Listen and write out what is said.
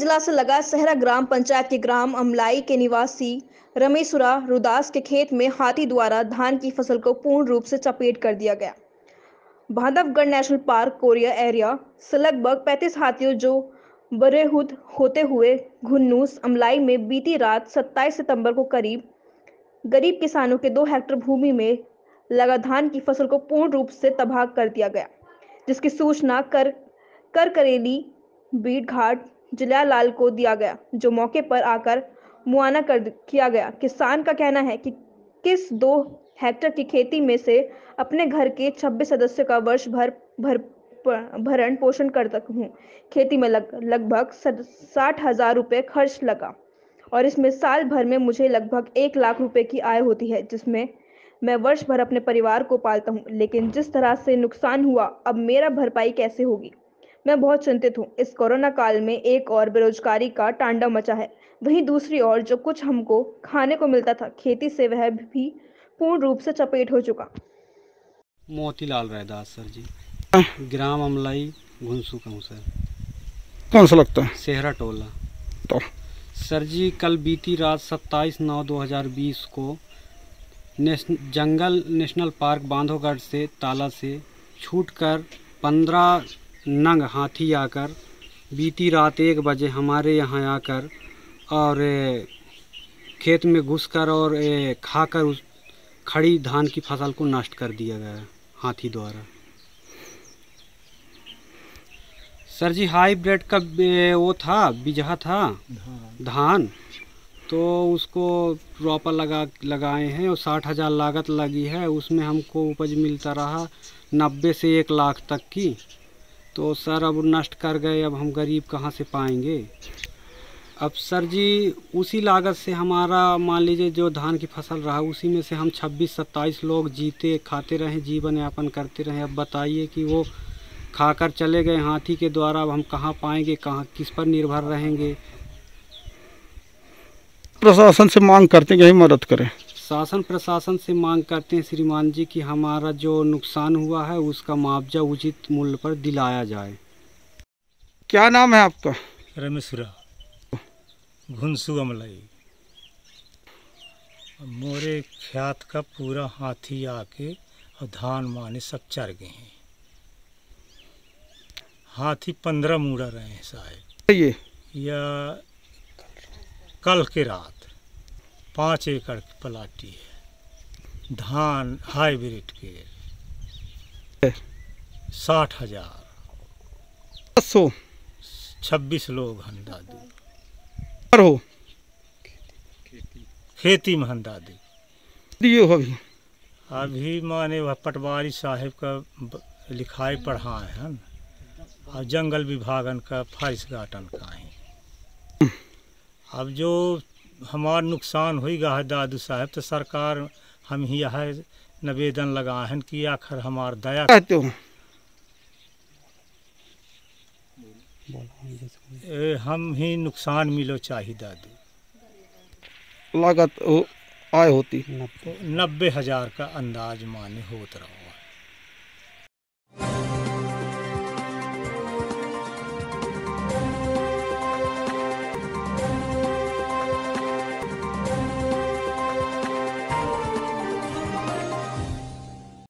जिला से लगा सहरा ग्राम पंचायत के ग्राम अमलाई के निवासी रमेशुरा रुदास के खेत में हाथी द्वारा धान की फसल को पूर्ण रूप से चपेट कर दिया गया बांधवगढ़ नेशनल पार्क कोरिया एरिया से लगभग पैंतीस हाथियों जो बरेहुद होते हुए घुन्नूस अमलाई में बीती रात 27 सितंबर को करीब गरीब किसानों के दो हेक्टर भूमि में लगा धान की फसल को पूर्ण रूप से तबाह कर दिया गया जिसकी सूचना कर कर करेली बीट घाट लाल को दिया गया जो मौके पर आकर मुआना कर किया गया किसान का कहना है कि किस दो हेक्टर की खेती में से अपने घर के 26 सदस्य का वर्ष भर भर भरण पोषण करता हूँ खेती में लग लगभग साठ हजार रुपये खर्च लगा और इसमें साल भर में मुझे लगभग एक लाख रुपए की आय होती है जिसमें मैं वर्ष भर अपने परिवार को पालता हूँ लेकिन जिस तरह से नुकसान हुआ अब मेरा भरपाई कैसे होगी मैं बहुत चिंतित हूँ इस कोरोना काल में एक और बेरोजगारी का तांडव मचा है वहीं दूसरी ओर जो कुछ हमको खाने को मिलता था खेती से वह भी पूर्ण रूप से चपेट हो चुका मोतीलाल रैदास सर जी ग्राम अमलाई घुंसू कहूँ सर कौन सा लगता है सेहरा टोला तो सर जी कल बीती रात 27 नौ 2020 को नेशन, जंगल नेशनल पार्क बांधोगढ़ से ताला से छूट कर पंद्रह नंग हाथी आकर बीती रात एक बजे हमारे यहाँ आकर और खेत में घुसकर और खाकर उस खड़ी धान की फसल को नष्ट कर दिया गया हाथी द्वारा सर जी हाईब्रिड का वो था बीजा था धान तो उसको रोपा लगा लगाए हैं और साठ हज़ार लागत लगी है उसमें हमको उपज मिलता रहा नब्बे से एक लाख तक की तो सर अब नष्ट कर गए अब हम गरीब कहाँ से पाएंगे अब सर जी उसी लागत से हमारा मान लीजिए जो धान की फसल रहा उसी में से हम 26-27 लोग जीते खाते रहें जीवन यापन करते रहें अब बताइए कि वो खाकर चले गए हाथी के द्वारा अब हम कहाँ पाएंगे कहाँ किस पर निर्भर रहेंगे प्रशासन से मांग करते हैं कि मदद करें शासन प्रशासन से मांग करते हैं श्रीमान जी कि हमारा जो नुकसान हुआ है उसका मुआवजा उचित मूल्य पर दिलाया जाए क्या नाम है आपका रमेश्वरा घुनसु अमलाई मोरे ख्यात का पूरा हाथी आके और धान माने सब चर गए हैं हाथी पंद्रह मूड़ा रहे हैं साहेब ये या कल के रात पाँच एकड़ की प्लाटी है धान हाईब्रिड के साठ हजार सौ छब्बीस लोग हैं दादू हो खेती में हैं दादू दियो अभी अभी माने वह पटवारी साहब का लिखाई पढ़ाए हैं और जंगल विभागन का फॉरेस्ट गार्डन का है हम्म। अब जो हमार नुकसान होगा है दादू साहब तो सरकार हम ही यह निवेदन लगा है कि आखिर हमार दया कहते हम ही नुकसान मिलो चाहिए दादू लागत आय होती नब्बे हजार का अंदाज माने होत रहो